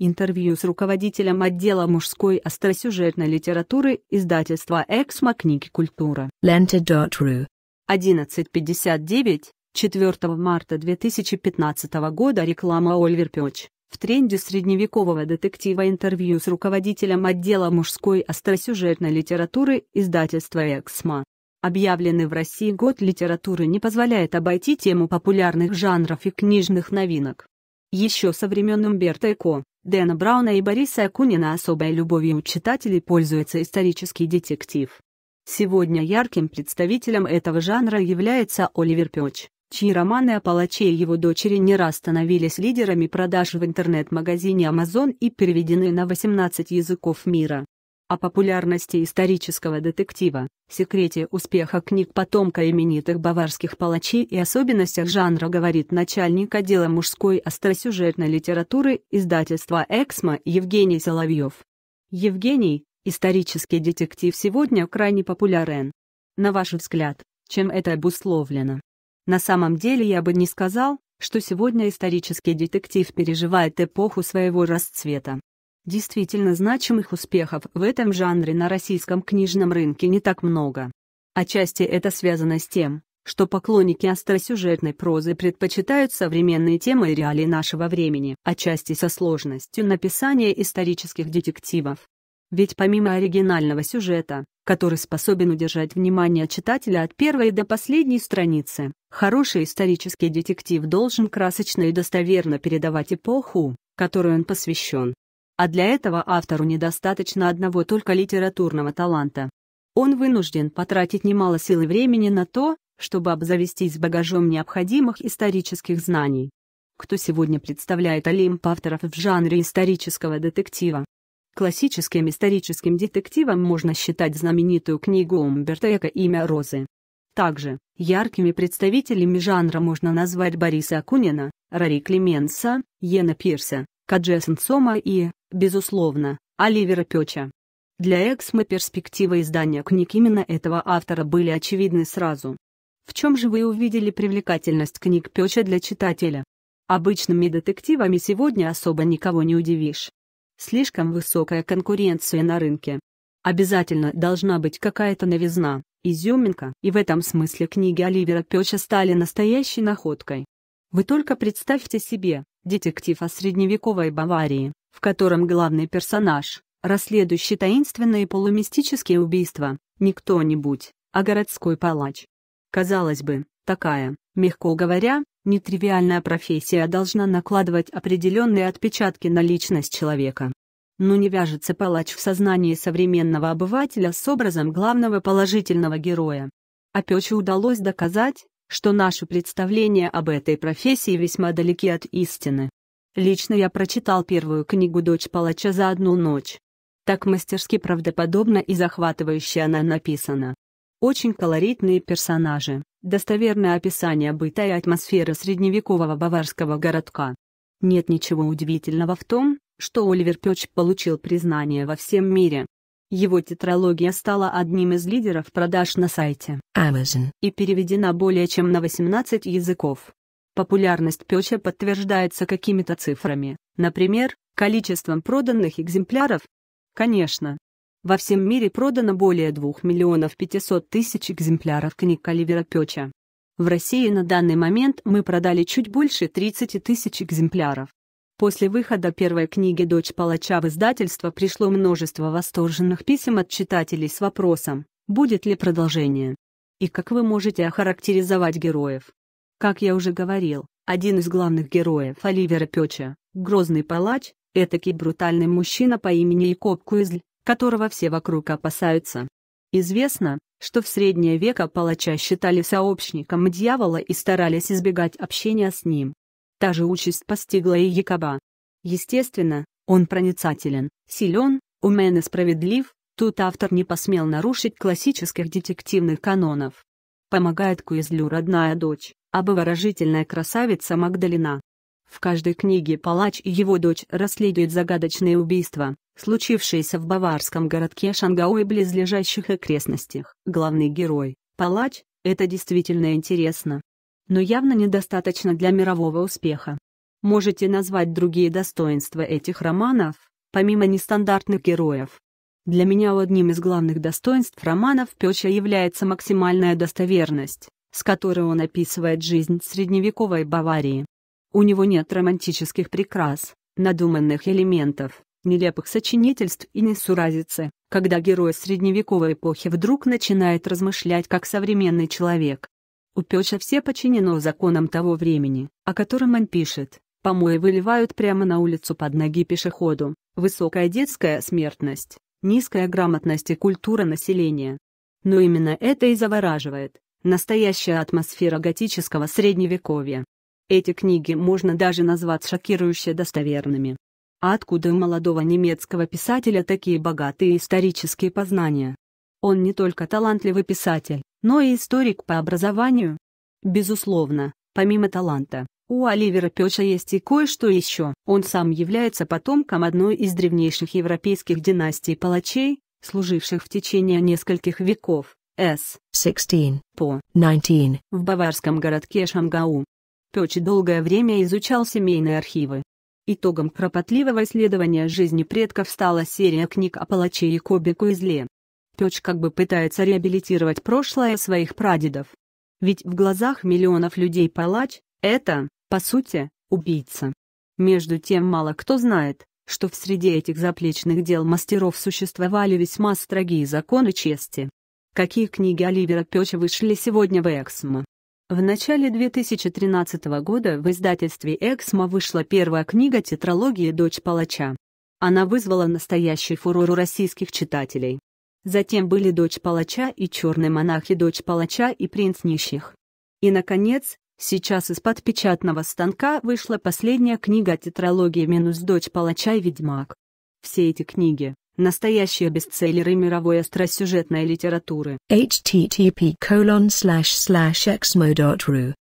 Интервью с руководителем отдела мужской остросюжетной литературы издательства «Эксмо. Книги. Культура». Лента.ру. 11.59, 4 марта 2015 года реклама Ольвер Пёч. В тренде средневекового детектива интервью с руководителем отдела мужской остросюжетной литературы издательства Эксмо. Объявленный в России год литературы не позволяет обойти тему популярных жанров и книжных новинок. Еще со времен Умберто Эко Дэна Брауна и Бориса Акунина особой любовью у читателей пользуется исторический детектив. Сегодня ярким представителем этого жанра является Оливер Пёч, чьи романы о палаче и его дочери не раз становились лидерами продаж в интернет-магазине Amazon и переведены на 18 языков мира о популярности исторического детектива, секрете успеха книг потомка именитых баварских палачей и особенностях жанра говорит начальник отдела мужской остросюжетной литературы издательства «Эксмо» Евгений Соловьев. Евгений, исторический детектив сегодня крайне популярен. На ваш взгляд, чем это обусловлено? На самом деле я бы не сказал, что сегодня исторический детектив переживает эпоху своего расцвета. Действительно, значимых успехов в этом жанре на российском книжном рынке не так много. Отчасти это связано с тем, что поклонники остросюжетной прозы предпочитают современные темы и реалии нашего времени, отчасти со сложностью написания исторических детективов. Ведь помимо оригинального сюжета, который способен удержать внимание читателя от первой до последней страницы, хороший исторический детектив должен красочно и достоверно передавать эпоху, которой он посвящен, а для этого автору недостаточно одного только литературного таланта. Он вынужден потратить немало сил и времени на то, чтобы обзавестись багажом необходимых исторических знаний. Кто сегодня представляет олимп авторов в жанре исторического детектива? Классическим историческим детективом можно считать знаменитую книгу Умберта Эко «Имя Розы». Также, яркими представителями жанра можно назвать Бориса Акунина, Рари Клеменса, Йена Пирса, Каджесен Сома и, Безусловно, Оливера Пёча. Для Эксмо перспективы издания книг именно этого автора были очевидны сразу. В чем же вы увидели привлекательность книг Пёча для читателя? Обычными детективами сегодня особо никого не удивишь. Слишком высокая конкуренция на рынке. Обязательно должна быть какая-то новизна, изюминка, и в этом смысле книги Оливера Пёча стали настоящей находкой. Вы только представьте себе, детектив о средневековой Баварии, в котором главный персонаж, расследующий таинственные полумистические убийства, не кто-нибудь, а городской палач. Казалось бы, такая, мягко говоря, нетривиальная профессия должна накладывать определенные отпечатки на личность человека. Но не вяжется палач в сознании современного обывателя с образом главного положительного героя. А Опече удалось доказать, что наши представления об этой профессии весьма далеки от истины. Лично я прочитал первую книгу «Дочь палача» за одну ночь. Так мастерски правдоподобно и захватывающе она написана. Очень колоритные персонажи, достоверное описание быта и атмосферы средневекового баварского городка. Нет ничего удивительного в том, что Оливер Пёч получил признание во всем мире. Его тетралогия стала одним из лидеров продаж на сайте Amazon и переведена более чем на 18 языков. Популярность Пёча подтверждается какими-то цифрами, например, количеством проданных экземпляров. Конечно. Во всем мире продано более 2 миллионов 500 тысяч экземпляров книг Оливера Пёча. В России на данный момент мы продали чуть больше 30 тысяч экземпляров. После выхода первой книги «Дочь палача» в издательство пришло множество восторженных писем от читателей с вопросом, будет ли продолжение. И как вы можете охарактеризовать героев? Как я уже говорил, один из главных героев Оливера Пёча, грозный палач, этакий брутальный мужчина по имени Якоб Куизль, которого все вокруг опасаются. Известно, что в среднее века палача считали сообщником дьявола и старались избегать общения с ним. Та же участь постигла и Якоба. Естественно, он проницателен, силен, умен и справедлив, тут автор не посмел нарушить классических детективных канонов. Помогает Куизлю родная дочь, обворожительная красавица Магдалина. В каждой книге палач и его дочь расследуют загадочные убийства, случившиеся в баварском городке Шангау и близлежащих окрестностях. Главный герой, палач, это действительно интересно. Но явно недостаточно для мирового успеха. Можете назвать другие достоинства этих романов, помимо нестандартных героев. Для меня одним из главных достоинств романов Пёча является максимальная достоверность с которой он описывает жизнь средневековой Баварии. У него нет романтических прикрас, надуманных элементов, нелепых сочинительств и несуразицы, когда герой средневековой эпохи вдруг начинает размышлять как современный человек. У Пёча все подчинено законам того времени, о котором он пишет. Помои выливают прямо на улицу под ноги пешеходу, высокая детская смертность, низкая грамотность и культура населения. Но именно это и завораживает. Настоящая атмосфера готического средневековья. Эти книги можно даже назвать шокирующе достоверными. А откуда у молодого немецкого писателя такие богатые исторические познания? Он не только талантливый писатель, но и историк по образованию. Безусловно, помимо таланта, у Оливера Пёча есть и кое-что еще. Он сам является потомком одной из древнейших европейских династий палачей, служивших в течение нескольких веков. С-16 по 19 в баварском городке Шамгау. Пёч долгое время изучал семейные архивы. Итогом кропотливого исследования жизни предков стала серия книг о палаче Якобе Куизле. Пёч как бы пытается реабилитировать прошлое своих прадедов. Ведь в глазах миллионов людей палач – это, по сути, убийца. Между тем мало кто знает, что в среде этих заплечных дел мастеров существовали весьма строгие законы чести. Какие книги Оливера Пёча вышли сегодня в Эксмо? В начале 2013 года в издательстве «Эксмо» вышла первая книга тетралогии «Дочь палача». Она вызвала настоящий фурор у российских читателей. Затем были «Дочь палача» и «Черный монах» и «Дочь палача» и «Принц нищих». И, наконец, сейчас из-под печатного станка вышла последняя книга тетралогии минус «Дочь палача» и «Ведьмак». Все эти книги, Настоящие бестселлеры мировой остросюжетной литературы. http xmo.ru